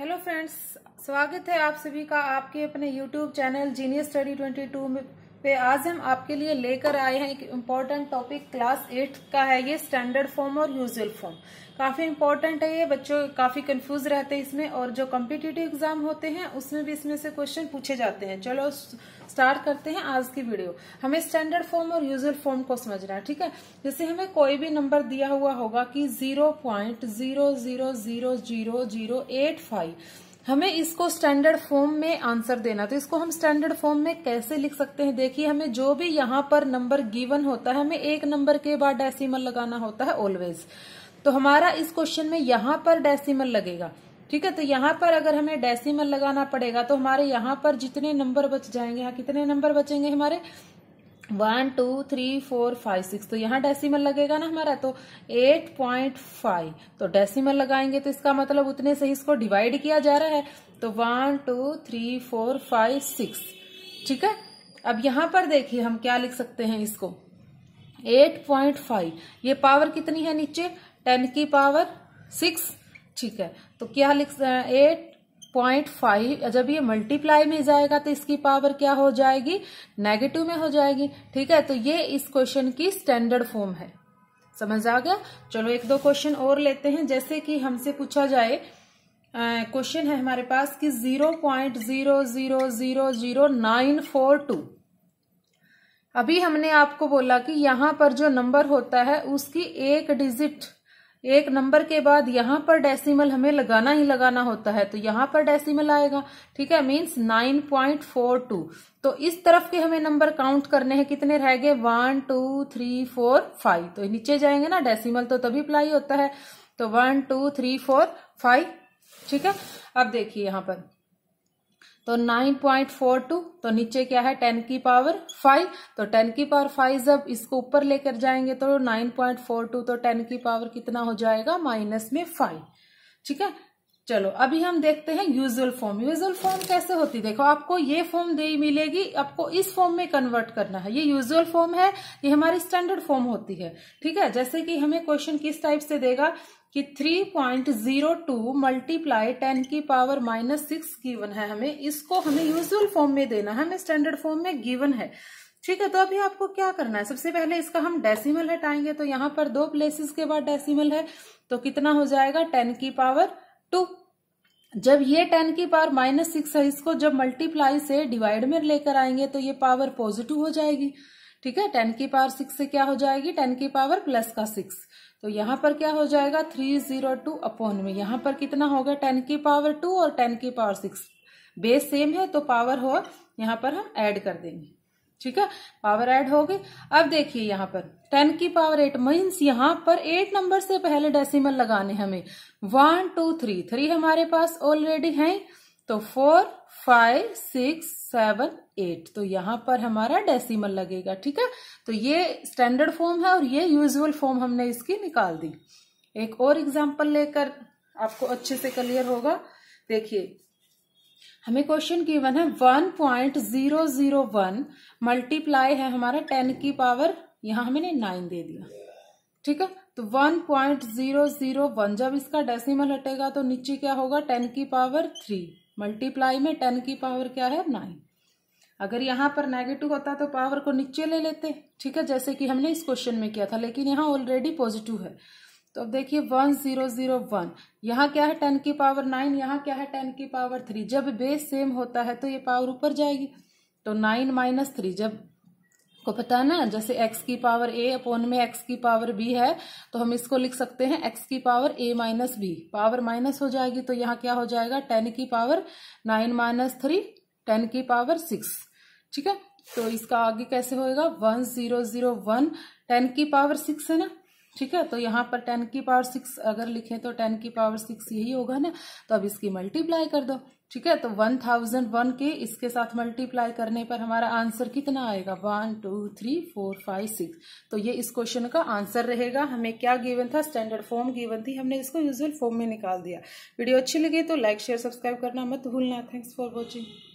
hello friends स्वागत है आप सभी का आपके अपने YouTube channel Genius Study twenty two में पे आज हम आपके लिए लेकर आए हैं एक इम्पॉर्टेंट टॉपिक क्लास एट का है ये स्टैंडर्ड फॉर्म और यूजुअल फॉर्म काफी इम्पोर्टेंट है ये बच्चों काफी कंफ्यूज रहते हैं इसमें और जो कॉम्पिटेटिव एग्जाम होते हैं उसमें भी इसमें से क्वेश्चन पूछे जाते हैं चलो स्टार्ट करते हैं आज की वीडियो हमें स्टैंडर्ड फॉर्म और यूजुअल फॉर्म को समझना है ठीक है जैसे हमें कोई भी नंबर दिया हुआ होगा कि zero zero zero zero zero zero eight five हमें इसको स्टैंडर्ड फॉर्म में आंसर देना तो इसको हम स्टैंडर्ड फॉर्म में कैसे लिख सकते हैं देखिए हमें जो भी यहाँ पर नंबर गिवन होता है हमें एक नंबर के बाद डेसिमल लगाना होता है ऑलवेज तो हमारा इस क्वेश्चन में यहाँ पर डेसिमल लगेगा ठीक है तो यहाँ पर अगर हमें डेसिमल लगाना पड़ेगा तो हमारे यहाँ पर जितने नंबर बच जाएंगे यहाँ कितने नंबर बचेंगे हमारे one two three four five six तो यहाँ डेसिमल लगेगा ना हमारा तो एट पॉइंट फाइव तो डेसिमल लगाएंगे तो इसका मतलब उतने से इसको डिवाइड किया जा रहा है तो one two three four five six ठीक है अब यहां पर देखिए हम क्या लिख सकते हैं इसको एट पॉइंट फाइव ये पावर कितनी है नीचे टेन की पावर सिक्स ठीक है तो क्या लिख एट पॉइंट फाइव जब ये मल्टीप्लाई में जाएगा तो इसकी पावर क्या हो जाएगी नेगेटिव में हो जाएगी ठीक है तो ये इस क्वेश्चन की स्टैंडर्ड फॉर्म है समझ आ गया चलो एक दो क्वेश्चन और लेते हैं जैसे कि हमसे पूछा जाए क्वेश्चन है हमारे पास कि zero point zero zero zero zero nine four two अभी हमने आपको बोला कि यहां पर जो नंबर होता है उसकी एक डिजिट एक नंबर के बाद यहाँ पर डेसिमल हमें लगाना ही लगाना होता है तो यहाँ पर डेसिमल आएगा ठीक है means nine point four two तो इस तरफ के हमें नंबर काउंट करने हैं कितने रह गए one two three four five तो नीचे जाएंगे ना डेसिमल तो तभी अप्लाई होता है तो one two three four five ठीक है अब देखिए यहाँ पर तो 9.42 तो नीचे क्या है 10 की पावर 5 तो 10 की पावर 5 जब इसको ऊपर लेकर जाएंगे तो 9.42 तो 10 की पावर कितना हो जाएगा माइनस में 5 ठीक है चलो अभी हम देखते हैं यूजुअल फॉर्म यूजुअल फॉर्म कैसे होती देखो आपको ये फॉर्म दे मिलेगी आपको इस फॉर्म में कन्वर्ट करना है ये यूजुअल फॉर्म है ये हमारी स्टैंडर्ड फॉर्म होती है ठीक है जैसे कि हमें क्वेश्चन किस टाइप से देगा कि 3.02 point zero two multiply ten की पावर माइनस सिक्स गिवन है हमें इसको हमें यूजुअल फॉर्म में देना है हमें स्टैंडर्ड फॉर्म में गिवन है ठीक है तो अभी आपको क्या करना है सबसे पहले इसका हम डेसिमल हटाएंगे तो यहाँ पर दो प्लेसेस के बाद डेसिमल है तो कितना हो जाएगा टेन की पावर टू जब ये टेन की पावर माइनस सिक्स है इसको जब मल्टीप्लाई से डिवाइड में लेकर आएंगे तो ये पावर पॉजिटिव हो जाएगी ठीक है टेन की पावर सिक्स से क्या हो जाएगी टेन की पावर प्लस का सिक्स तो यहां पर क्या हो जाएगा थ्री जीरो टू अपॉन में यहां पर कितना होगा टेन की पावर टू और टेन की पावर सिक्स बेस सेम है तो पावर हो यहां पर हम ऐड कर देंगे ठीक है पावर ऐड गई अब देखिए यहाँ पर टेन की पावर एट मीन्स यहाँ पर एट नंबर से पहले डेसिमल लगाने हमें वन टू थ्री थ्री हमारे पास ऑलरेडी है तो four five six seven eight तो यहाँ पर हमारा डेसिमल लगेगा ठीक है तो ये स्टैंडर्ड फॉर्म है और ये यूजुअल फॉर्म हमने इसकी निकाल दी एक और एग्जाम्पल लेकर आपको अच्छे से क्लियर होगा देखिए हमें क्वेश्चन गिवन है one point zero zero one multiply है हमारा टेन की पावर यहां हमने नाइन दे दिया ठीक है तो one point zero zero one जब इसका डेसिमल हटेगा तो नीचे क्या होगा टेन की पावर थ्री मल्टीप्लाई में टेन की पावर क्या है नाइन अगर यहां पर नेगेटिव होता तो पावर को नीचे ले लेते ठीक है जैसे कि हमने इस क्वेश्चन में किया था लेकिन यहाँ ऑलरेडी पॉजिटिव है तो अब देखिए वन जीरो जीरो वन यहाँ क्या है टेन की पावर नाइन यहाँ क्या है टेन की पावर थ्री जब बेस सेम होता है तो ये पावर ऊपर जाएगी तो नाइन माइनस थ्री जब को पता है ना जैसे एक्स की पावर ए अपोन में एक्स की पावर बी है तो हम इसको लिख सकते हैं एक्स की power A minus B power minus हो जाएगी तो यहाँ क्या हो जाएगा टेन की power nine minus three ten की पावर सिक्स ठीक है तो इसका आगे कैसे होएगा one zero zero one ten की पावर सिक्स है ना ठीक है तो यहाँ पर टेन की पावर सिक्स अगर लिखें तो टेन की पावर सिक्स यही होगा ना तो अब इसकी मल्टीप्लाई कर दो ठीक है तो वन थाउजेंड वन के इसके साथ मल्टीप्लाई करने पर हमारा आंसर कितना आएगा one two three four five six तो ये इस क्वेश्चन का आंसर रहेगा हमें क्या गिवन था स्टैंडर्ड फॉर्म गिवन थी हमने इसको यूजुअल फॉर्म में निकाल दिया वीडियो अच्छी लगी तो लाइक शेयर सब्सक्राइब करना मत भूलना थैंक्स फॉर वॉचिंग